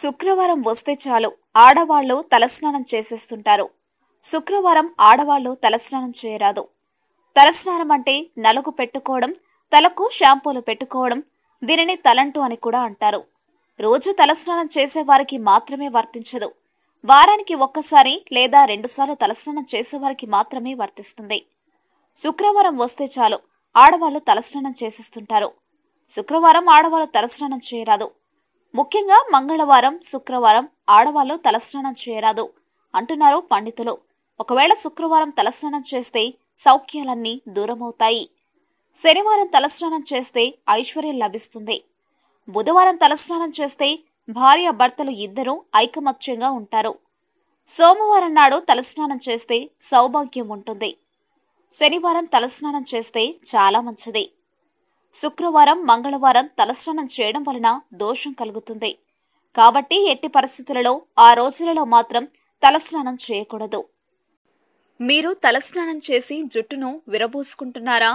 శుక్రవారం వస్తే చాలు ఆడవాళ్లు తలస్నానం చేసేస్తుంటారు శుక్రవారం ఆడవాళ్లు తలస్నానం చేయరాదు తలస్నానం అంటే నలుగు పెట్టుకోవడం తలకు షాంపూలు పెట్టుకోవడం దీనిని తలంటు అని కూడా అంటారు రోజు తలస్నానం చేసేవారికి మాత్రమే వర్తించదు వారానికి ఒక్కసారి లేదా రెండుసార్లు తలస్నానం చేసేవారికి మాత్రమే వర్తిస్తుంది శుక్రవారం వస్తే చాలు ఆడవాళ్లు తలస్నానం చేసేస్తుంటారు శుక్రవారం ఆడవాళ్లు తలస్నానం చేయరాదు ముఖ్యంగా మంగళవారం శుక్రవారం ఆడవాళ్ళు తలస్నానం చేయరాదు అంటున్నారు పండితులు ఒకవేళ శుక్రవారం తలస్నానం చేస్తే సౌఖ్యాలన్నీ దూరమవుతాయి శనివారం తలస్నానం చేస్తే ఐశ్వర్యం లభిస్తుంది బుధవారం తలస్నానం చేస్తే భార్య భర్తలు ఇద్దరూ ఐకమత్యంగా ఉంటారు సోమవారం నాడు తలస్నానం చేస్తే సౌభాగ్యం ఉంటుంది శనివారం తలస్నానం చేస్తే చాలా మంచిది శుక్రవారం మంగళవారం తలస్నానం చేయడం వలన దోషం కలుగుతుంది కాబట్టి ఎట్టి పరిస్థితులలో ఆ రోజులలో మాత్రం తలస్నానం చేయకూడదు మీరు తలస్నానం చేసి జుట్టును విరబోసుకుంటున్నారా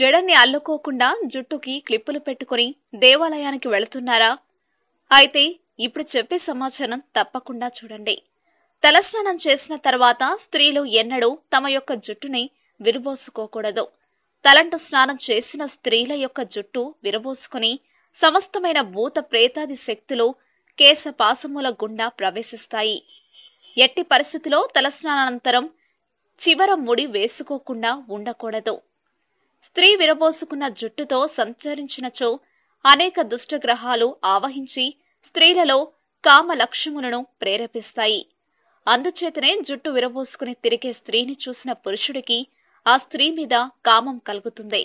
జడని అల్లుకోకుండా జుట్టుకి క్లిప్పులు పెట్టుకుని దేవాలయానికి వెళుతున్నారా అయితే ఇప్పుడు చెప్పే సమాచారం తప్పకుండా చూడండి తలస్నానం చేసిన తర్వాత స్త్రీలు ఎన్నడూ తమ యొక్క జుట్టుని విరబోసుకోకూడదు తలంటు స్నానం చేసిన స్త్రీల యొక్క జుట్టు విరబోసుకుని సమస్తమైన భూత ప్రేతాది శక్తులు కేశపాశముల గుండా ప్రవేశిస్తాయి ఎట్టి పరిస్థితిలో తలస్నానంతరం చివర ముడి వేసుకోకుండా ఉండకూడదు స్త్రీ విరబోసుకున్న జుట్టుతో సంచరించినచో అనేక దుష్టగ్రహాలు ఆవహించి స్త్రీలలో కామలక్ష్యములను ప్రేరేపిస్తాయి అందుచేతనే జుట్టు విరబోసుకుని తిరిగే స్త్రీని చూసిన పురుషుడికి ఆ స్త్రీ మీద కామం కలుగుతుంది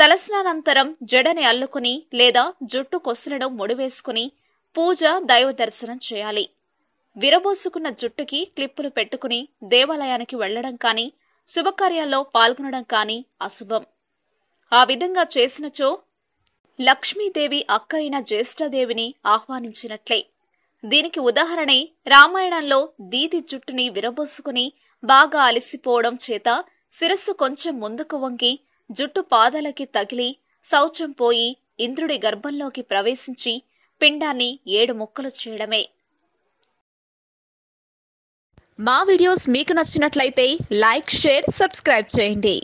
తలస్నానంతరం జడని అల్లుకుని లేదా జుట్టు కొసలడం ముడివేసుకుని పూజ దైవ దర్శనం చేయాలి విరబోసుకున్న జుట్టుకి క్లిప్పులు పెట్టుకుని దేవాలయానికి వెళ్లడం కానీ శుభకార్యాల్లో పాల్గొనడం కానీ అశుభం ఆ విధంగా చేసినచో లక్ష్మీదేవి అక్క అయిన జ్యేష్ఠదేవిని ఆహ్వానించినట్లే దీనికి ఉదాహరణే రామాయణంలో దీది జుట్టుని విరబోసుకుని బాగా అలసిపోవడం చేత శిరస్సు కొంచెం ముందుకు వంగి జుట్టు పాదాలకి తగిలి శౌచం పోయి ఇంద్రుడి గర్భంలోకి ప్రవేశించి పిండాన్ని ఏడు ముక్కలు చేయడమే మా వీడియోస్ మీకు నచ్చినట్లయితే లైక్ షేర్ సబ్స్క్రైబ్ చేయండి